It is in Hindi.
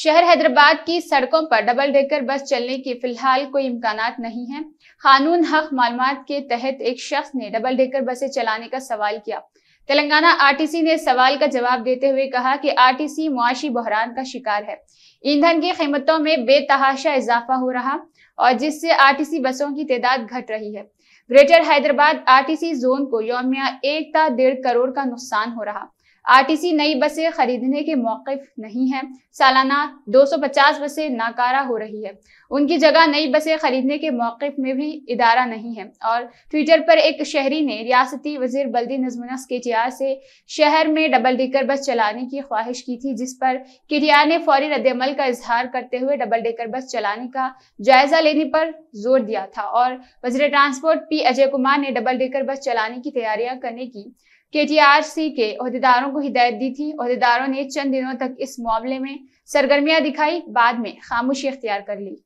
शहर हैदराबाद की सड़कों पर डबल डेकर बस चलने के फिलहाल कोई इम्कान नहीं है कानून हक मालूम के तहत एक शख्स ने डबल डेकर बसें चलाने का सवाल किया तेलंगाना आरटीसी ने सवाल का जवाब देते हुए कहा कि आरटीसी मुआशी बहरान का शिकार है ईंधन की कीमतों में बेतहाशा इजाफा हो रहा और जिससे आरटीसी बसों की तादाद घट रही है ग्रेटर हैदराबाद आरटीसी जोन को योमिया एक ता डेढ़ करोड़ का नुकसान हो रहा आरटीसी नई बसें खरीदने के मौकफ नहीं है सालाना 250 बसें नाकारा हो रही है उनकी जगह नई बसें खरीदने के मौकफ में भी इदारा नहीं है और ट्विटर पर एक शहरी ने रियासती वजीर बल्दी नजमुनस के टी से शहर में डबल डेकर बस चलाने की ख्वाहिश की थी जिस पर के ने फौरी रद्दमल का इजहार करते हुए डबल डेकर बस चलाने का जायजा लेने पर जोर दिया था और वजीर ट्रांसपोर्ट पी अजय कुमार ने डबल डेकर बस चलाने की तैयारियां करने की केटीआरसी के अहदेदारों को हिदायत दी थी अहदेदारों ने चंद दिनों तक इस मामले में सरगर्मियां दिखाई बाद में खामोशी अख्तियार कर ली